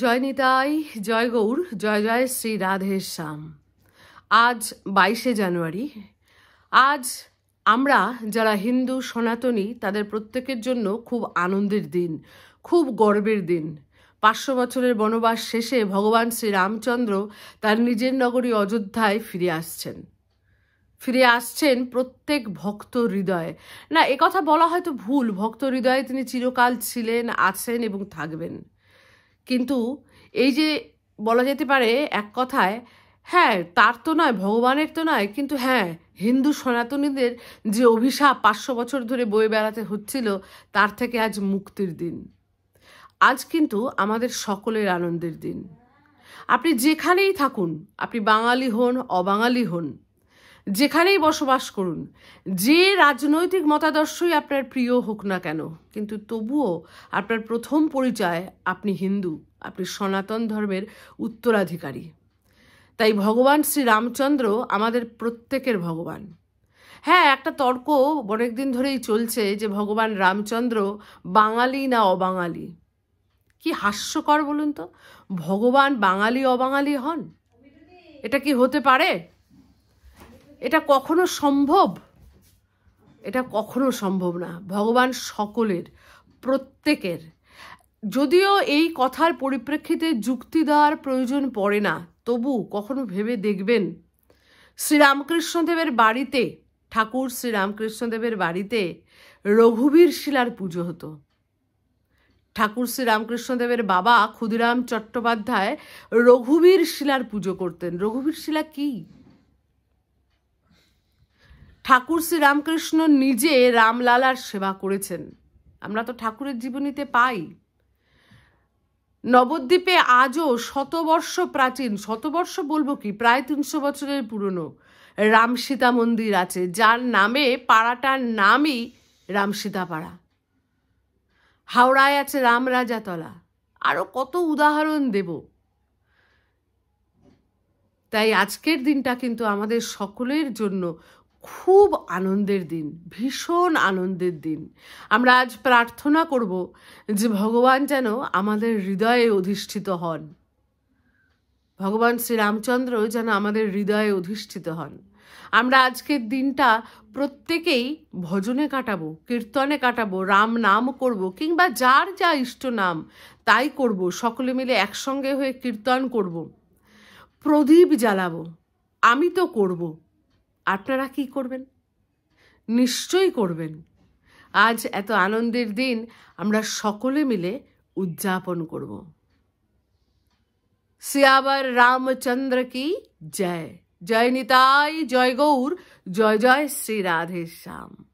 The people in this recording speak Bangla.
জয় নিতাই জয় গৌর জয় জয় শ্রী রাধের শ্যাম আজ বাইশে জানুয়ারি আজ আমরা যারা হিন্দু সনাতনী তাদের প্রত্যেকের জন্য খুব আনন্দের দিন খুব গর্বের দিন পাঁচশো বছরের বনবাস শেষে ভগবান শ্রীরামচন্দ্র তার নিজের নগরী অযোধ্যায় ফিরে আসছেন ফিরে আসছেন প্রত্যেক ভক্ত হৃদয়ে না কথা বলা হয়তো ভুল ভক্ত হৃদয়ে তিনি চিরকাল ছিলেন আছেন এবং থাকবেন কিন্তু এই যে বলা যেতে পারে এক কথায় হ্যাঁ তার তো নয় ভগবানের তো নয় কিন্তু হ্যাঁ হিন্দু সনাতনীদের যে অভিশাপ পাঁচশো বছর ধরে বয়ে বেড়াতে হচ্ছিল তার থেকে আজ মুক্তির দিন আজ কিন্তু আমাদের সকলের আনন্দের দিন আপনি যেখানেই থাকুন আপনি বাঙালি হন অবাঙালি হন যেখানেই বসবাস করুন যে রাজনৈতিক মতাদর্শই আপনার প্রিয় হোক না কেন কিন্তু তবুও আপনার প্রথম পরিচয় আপনি হিন্দু আপনি সনাতন ধর্মের উত্তরাধিকারী তাই ভগবান শ্রীরামচন্দ্র আমাদের প্রত্যেকের ভগবান হ্যাঁ একটা তর্ক অনেক দিন ধরেই চলছে যে ভগবান রামচন্দ্র বাঙালি না অবাঙালি কি হাস্যকর বলুন তো ভগবান বাঙালি অবাঙালি হন এটা কি হতে পারে এটা কখনো সম্ভব এটা কখনো সম্ভব না ভগবান সকলের প্রত্যেকের যদিও এই কথার পরিপ্রেক্ষিতে যুক্তি দেওয়ার প্রয়োজন পড়ে না তবু কখনো ভেবে দেখবেন শ্রীরামকৃষ্ণদেবের বাড়িতে ঠাকুর শ্রীরামকৃষ্ণদেবের বাড়িতে রঘুবীর শিলার পুজো হতো ঠাকুর শ্রীরামকৃষ্ণদেবের বাবা ক্ষুদিরাম চট্টোপাধ্যায় রঘুবীর শিলার পুজো করতেন রঘুবীর শিলা কী ঠাকুর শ্রীরামকৃষ্ণ নিজে রামলালার সেবা করেছেন আমরা তো ঠাকুরের জীবনীতে পাই নবদ্বীপে আজও শতবর্ষ প্রাচীন শতবর্ষ বলবো কি প্রায় তিনশো বছরের পুরনো রামসীতা মন্দির আছে যার নামে পাড়াটার নামই রামসীতা পাড়া হাওড়ায় আছে রামরাজাতলা আরও কত উদাহরণ দেব তাই আজকের দিনটা কিন্তু আমাদের সকলের জন্য খুব আনন্দের দিন ভীষণ আনন্দের দিন আমরা আজ প্রার্থনা করব যে ভগবান যেন আমাদের হৃদয়ে অধিষ্ঠিত হন ভগবান শ্রীরামচন্দ্র যেন আমাদের হৃদয়ে অধিষ্ঠিত হন আমরা আজকের দিনটা প্রত্যেকেই ভজনে কাটাবো কীর্তনে কাটাবো রাম নাম করব কিংবা যার যা ইষ্ট নাম তাই করব সকলে মিলে একসঙ্গে হয়ে কীর্তন করব প্রদীপ জ্বালাবো আমি তো করবো আপনারা কি করবেন নিশ্চয়ই করবেন আজ এত আনন্দের দিন আমরা সকলে মিলে উদযাপন করব শিয়াবার রামচন্দ্র কি জয় জয় নিতাই জয় গৌর জয় জয় শ্রী রাধেশ্যাম